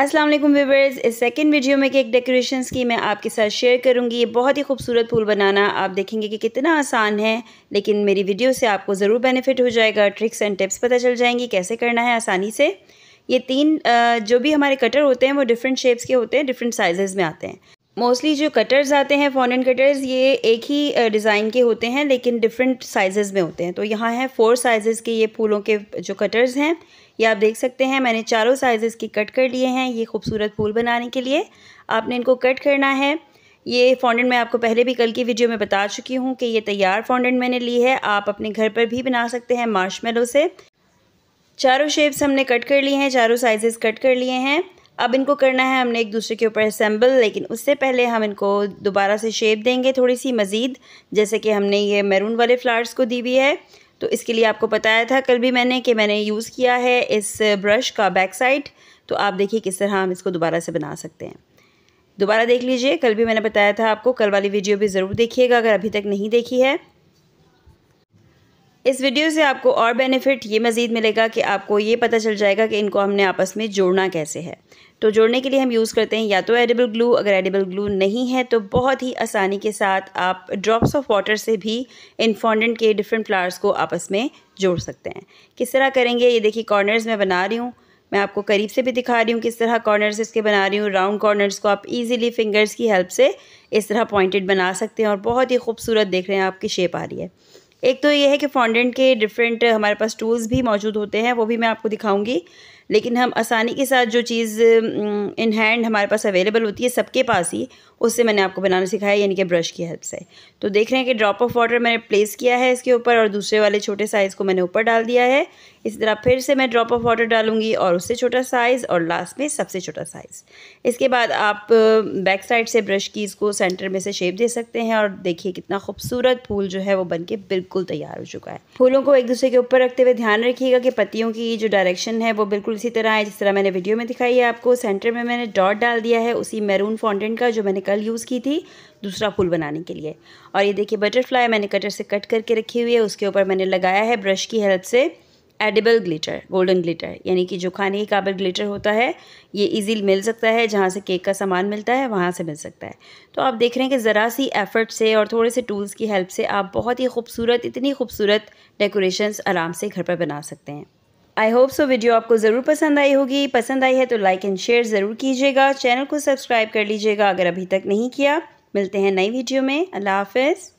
अस्सलाम वालेकुम व्यूवर्स इस सेकंड वीडियो में केक डेकोरेशंस की मैं आपके साथ शेयर करूंगी ये बहुत ही खूबसूरत फूल बनाना आप देखेंगे कि कितना आसान है लेकिन मेरी वीडियो से आपको ज़रूर बेनिफिट हो जाएगा ट्रिक्स एंड टिप्स पता चल जाएंगी कैसे करना है आसानी से ये तीन जो भी हमारे कटर होते हैं वो डिफरेंट शेप्स के होते हैं डिफरेंट साइज़ में आते हैं मोस्टली जो कटर्स आते हैं फॉनन कटर्स ये एक ही डिज़ाइन के होते हैं लेकिन डिफरेंट साइजेस में होते हैं तो यहाँ है फोर साइजेस के ये फूलों के जो कटर्स हैं ये आप देख सकते हैं मैंने चारों साइजेस के कट कर लिए हैं ये खूबसूरत फूल बनाने के लिए आपने इनको कट करना है ये फॉन्डेंट मैं आपको पहले भी कल की वीडियो में बता चुकी हूँ कि ये तैयार फॉन्डेंट मैंने ली है आप अपने घर पर भी बना सकते हैं मार्शमेलो से चारों शेप्स हमने कट कर लिए हैं चारों साइजेस कट कर लिए हैं अब इनको करना है हमने एक दूसरे के ऊपर असम्बल लेकिन उससे पहले हम इनको दोबारा से शेप देंगे थोड़ी सी मज़ीद जैसे कि हमने ये मैरून वाले फ्लावर्स को दी हुई है तो इसके लिए आपको बताया था कल भी मैंने कि मैंने यूज़ किया है इस ब्रश का बैक साइड तो आप देखिए किस तरह हम इसको दोबारा से बना सकते हैं दोबारा देख लीजिए कल भी मैंने बताया था आपको कल वाली वीडियो भी ज़रूर देखिएगा अगर अभी तक नहीं देखी है इस वीडियो से आपको और बेनिफिट ये मज़ीद मिलेगा कि आपको ये पता चल जाएगा कि इनको हमने आपस में जोड़ना कैसे है तो जोड़ने के लिए हम यूज़ करते हैं या तो एडिबल ग्लू अगर एडिबल ग्लू नहीं है तो बहुत ही आसानी के साथ आप ड्रॉप्स ऑफ वाटर से भी इन फॉन्डेंट के डिफरेंट फ्लावर्स को आपस में जोड़ सकते हैं किस तरह करेंगे ये देखिए कॉर्नर्स में बना रही हूँ मैं आपको करीब से भी दिखा रही हूँ किस तरह कॉर्नर्स इसके बना रही हूँ राउंड कॉर्नर्स को आप इजीली फिंगर्स की हेल्प से इस तरह पॉइंटेड बना सकते हैं और बहुत ही खूबसूरत देख रहे हैं आपकी शेप आ रही है एक तो ये है कि फॉन्डेंट के डिफरेंट हमारे पास टूल्स भी मौजूद होते हैं वो भी मैं आपको दिखाऊंगी लेकिन हम आसानी के साथ जो चीज़ इन हैंड हमारे पास अवेलेबल होती है सबके पास ही उससे मैंने आपको बनाना सिखाया यानी कि ब्रश की हेल्प से तो देख रहे हैं कि ड्रॉप ऑफ वाटर मैंने प्लेस किया है इसके ऊपर और दूसरे वाले छोटे साइज़ को मैंने ऊपर डाल दिया है इसी तरह फिर से मैं ड्रॉप ऑफ वाटर डालूंगी और उससे छोटा साइज़ और लास्ट में सबसे छोटा साइज़ इसके बाद आप बैक साइड से ब्रश की इसको सेंटर में से शेप दे सकते हैं और देखिए कितना खूबसूरत फूल जो है वो बन के बिल्कुल तैयार हो चुका है फूलों को एक दूसरे के ऊपर रखते हुए ध्यान रखिएगा कि पत्तियों की जो डायरेक्शन है वो बिल्कुल इसी तरह है जिस तरह मैंने वीडियो में दिखाई है आपको सेंटर में मैंने डॉट डाल दिया है उसी मैरून फाउंटेन का जो मैंने कल यूज़ की थी दूसरा फूल बनाने के लिए और ये देखिए बटरफ्लाई मैंने कटर से कट करके रखी हुई है उसके ऊपर मैंने लगाया है ब्रश की हेल्प से एडिबल ग्लिटर गोल्डन ग्लिटर यानी कि जो खाने के काबिल ग्लिटर होता है ये इजी मिल सकता है जहाँ से केक का सामान मिलता है वहाँ से मिल सकता है तो आप देख रहे हैं कि ज़रा सी एफ़र्ट से और थोड़े से टूल्स की हेल्प से आप बहुत ही खूबसूरत इतनी खूबसूरत डेकोरेशंस आराम से घर पर बना सकते हैं आई होप सो वीडियो आपको ज़रूर पसंद आई होगी पसंद आई है तो लाइक एंड शेयर ज़रूर कीजिएगा चैनल को सब्सक्राइब कर लीजिएगा अगर अभी तक नहीं किया मिलते हैं नई वीडियो में अल्लाह हाफिज़